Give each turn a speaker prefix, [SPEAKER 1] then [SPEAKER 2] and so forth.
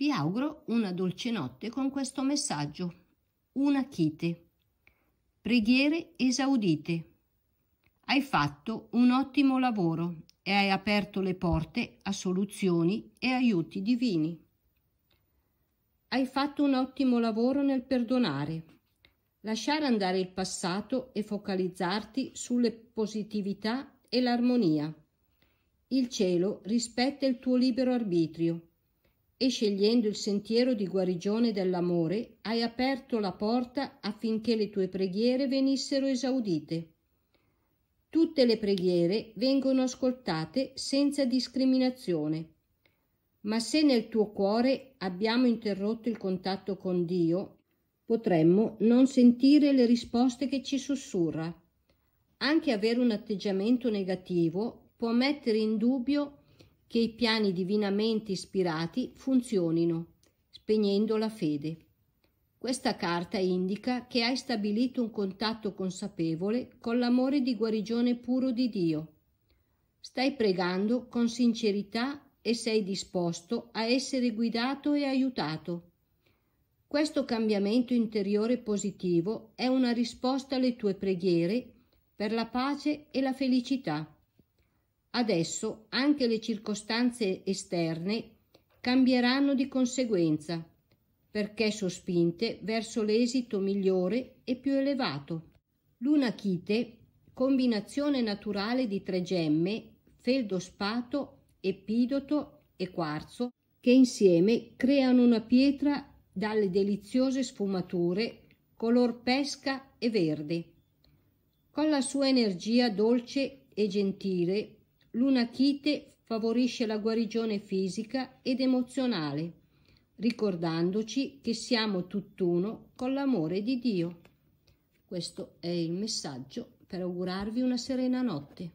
[SPEAKER 1] Vi auguro una dolce notte con questo messaggio. Una chite. Preghiere esaudite. Hai fatto un ottimo lavoro e hai aperto le porte a soluzioni e aiuti divini. Hai fatto un ottimo lavoro nel perdonare. Lasciare andare il passato e focalizzarti sulle positività e l'armonia. Il cielo rispetta il tuo libero arbitrio e scegliendo il sentiero di guarigione dell'amore, hai aperto la porta affinché le tue preghiere venissero esaudite. Tutte le preghiere vengono ascoltate senza discriminazione. Ma se nel tuo cuore abbiamo interrotto il contatto con Dio, potremmo non sentire le risposte che ci sussurra. Anche avere un atteggiamento negativo può mettere in dubbio che i piani divinamente ispirati funzionino, spegnendo la fede. Questa carta indica che hai stabilito un contatto consapevole con l'amore di guarigione puro di Dio. Stai pregando con sincerità e sei disposto a essere guidato e aiutato. Questo cambiamento interiore positivo è una risposta alle tue preghiere per la pace e la felicità. Adesso anche le circostanze esterne cambieranno di conseguenza, perché sospinte verso l'esito migliore e più elevato. L'unachite, combinazione naturale di tre gemme, feldospato, epidoto e quarzo, che insieme creano una pietra dalle deliziose sfumature color pesca e verde. Con la sua energia dolce e gentile L'unachite favorisce la guarigione fisica ed emozionale, ricordandoci che siamo tutt'uno con l'amore di Dio. Questo è il messaggio per augurarvi una serena notte.